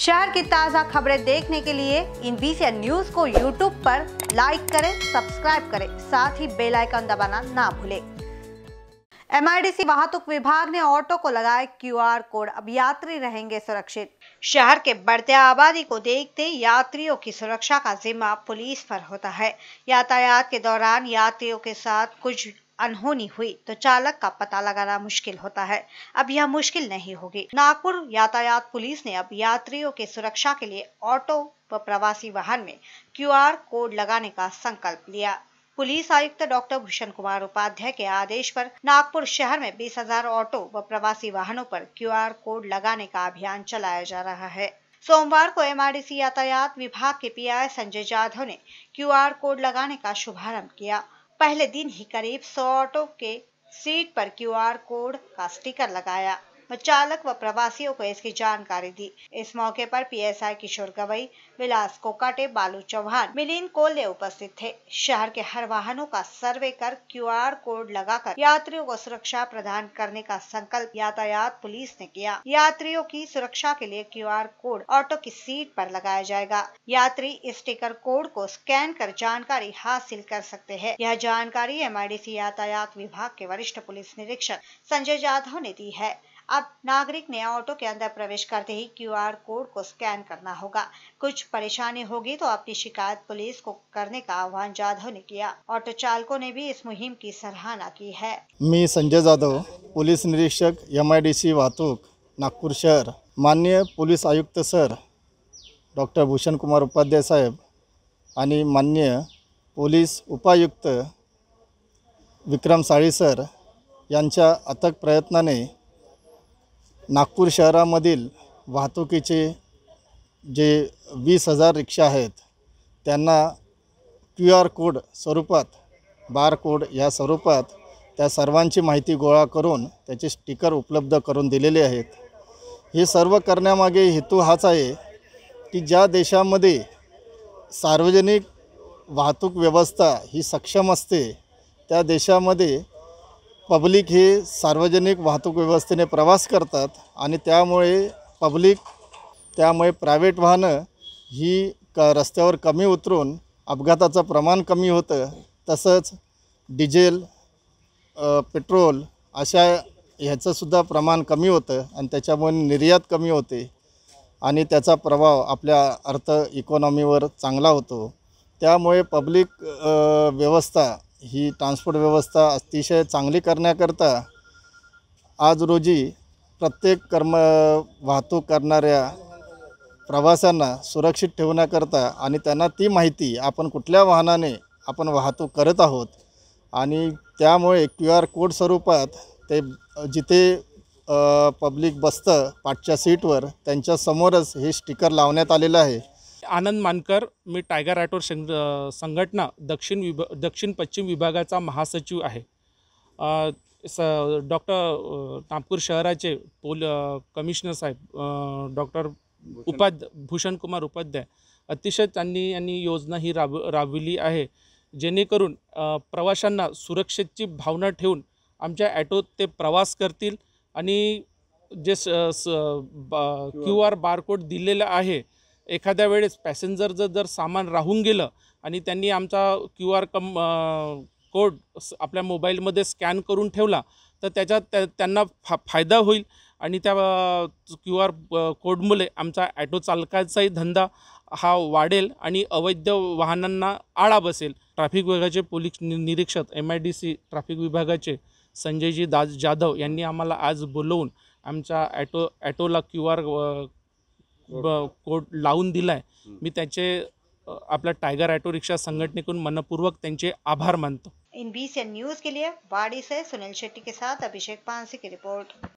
शहर की ताज़ा खबरें देखने के लिए इन बीसी न्यूज को यूट्यूब पर लाइक करें सब्सक्राइब करें साथ ही बेल आइकन दबाना ना भूलें एमआईडीसी वाहतुक विभाग ने ऑटो को लगाए क्यूआर कोड अब यात्री रहेंगे सुरक्षित शहर के बढ़ते आबादी को देखते यात्रियों की सुरक्षा का जिम्मा पुलिस पर होता है यातायात के दौरान यात्रियों के साथ कुछ अनहोनी हुई तो चालक का पता लगाना मुश्किल होता है अब यह मुश्किल नहीं होगी नागपुर यातायात पुलिस ने अब यात्रियों के सुरक्षा के लिए ऑटो व प्रवासी वाहन में क्यूआर कोड लगाने का संकल्प लिया पुलिस आयुक्त डॉक्टर भूषण कुमार उपाध्याय के आदेश पर नागपुर शहर में बीस हजार ऑटो व प्रवासी वाहनों पर क्यूआर कोड लगाने का अभियान चलाया जा रहा है सोमवार को एमआरडीसी यातायात विभाग के पीआई संजय जाधव ने क्यूआर कोड लगाने का शुभारंभ किया पहले दिन ही करीब सौ ऑटो के सीट पर क्यूआर कोड का स्टिकर लगाया व चालक व प्रवासियों को इसकी जानकारी दी इस मौके पर पीएसआई किशोर गवई विलास कोकाटे बालू चौहान मिलीन कोल्ले उपस्थित थे शहर के हर वाहनों का सर्वे कर क्यूआर कोड लगाकर यात्रियों को सुरक्षा प्रदान करने का संकल्प यातायात पुलिस ने किया यात्रियों की सुरक्षा के लिए क्यू कोड ऑटो की सीट पर लगाया जाएगा यात्री स्टिकर कोड को स्कैन कर जानकारी हासिल कर सकते हैं यह जानकारी एम यातायात विभाग के वरिष्ठ पुलिस निरीक्षक संजय जाधव ने दी है अब नागरिक ने ऑटो के अंदर प्रवेश करते ही क्यूआर कोड को स्कैन करना होगा कुछ परेशानी होगी तो अपनी शिकायत पुलिस को करने का आह्वान जाधव ने किया ऑटो चालकों ने भी इस मुहिम की सराहना की है मैं संजय जाधव पुलिस निरीक्षक एम वाहतूक नागपुर शहर मान्य पुलिस आयुक्त सर डॉक्टर भूषण कुमार उपाध्याय साहब आन्य मान्य उपायुक्त विक्रम साड़ी सर यांच्या अथक ने नागपूर शहरामधील वाहतुकीचे जे वीस हजार रिक्षा आहेत त्यांना क्यू आर कोड स्वरूपात बार कोड या स्वरूपात त्या सर्वांची माहिती गोळा करून त्याचे स्टिकर उपलब्ध करून दिलेले आहेत हे सर्व करण्यामागे हेतू हाच आहे की ज्या देशामध्ये सार्वजनिक वाहतूक व्यवस्था ही सक्षम असते त्या देशामध्ये पब्लिक हे सार्वजनिक वाहतूक व्यवस्थेने प्रवास करतात आणि त्यामुळे पब्लिक त्यामुळे प्रायव्हेट वाहनं ही क रस्त्यावर कमी उतरून अपघाताचं प्रमाण कमी होतं तसंच डिझेल पेट्रोल अशा ह्याचंसुद्धा प्रमाण कमी होतं आणि त्याच्यामुळे निर्यात कमी होते आणि त्याचा प्रभाव आपल्या अर्थ इकॉनॉमीवर चांगला होतो त्यामुळे पब्लिक व्यवस्था ही ट्रान्सपोर्ट व्यवस्था अतिशय चांगली करण्याकरता आज रोजी प्रत्येक कर्म वाहतूक करणाऱ्या प्रवाशांना सुरक्षित ठेवण्याकरता आणि त्यांना ती माहिती आपण कुठल्या वाहनाने आपण वाहतूक करत आहोत आणि त्यामुळे क्यू आर कोड स्वरूपात ते जिथे पब्लिक बसतं पाठच्या सीटवर त्यांच्यासमोरच हे स्टिकर लावण्यात आलेलं आहे आनंद मानकर मी टायगर राठोड संग संघटना दक्षिण विभा दक्षिण पश्चिम विभागाचा महासचिव आहे स डॉक्टर नागपूर शहराचे पोल कमिशनर साहेब डॉक्टर उपाध्या भूषण कुमार उपाध्याय अतिशय त्यांनी यांनी योजना ही राब राबविली आहे जेणेकरून प्रवाशांना सुरक्षेची भावना ठेवून आमच्या ॲटोत ते प्रवास करतील आणि जे स क्यू आर बारकोड दिलेला आहे एखाद्या वेळेस पॅसेंजरचं जर सामान राहून गेलं आणि त्यांनी आमचा क्यू आर कम कोड आपल्या मोबाईलमध्ये स्कॅन करून ठेवला तर त्याच्यात त्या त्यांना फा फायदा होईल आणि त्या क्यू आर कोडमुळे आमचा ॲटो चालकाचाही धंदा हा वाढेल आणि अवैध वाहनांना आळा बसेल ट्रॅफिक विभागाचे पोलीस निरीक्षक M I D C traffic विभागाचे संजयजी दास जाधव यांनी आम्हाला आज बोलवून आमच्या ॲटो ॲटोला क्यू आर कोट लावून दिला आहे मी त्याचे आपल्या टायगर ऑटो रिक्षा संघटनेकडून मनपूर्वक आभार मानतो इन बी न्यूज के लिए बाड़ी से सुनील शेट्टी के साथ अभिषेक पांसी की रिपोर्ट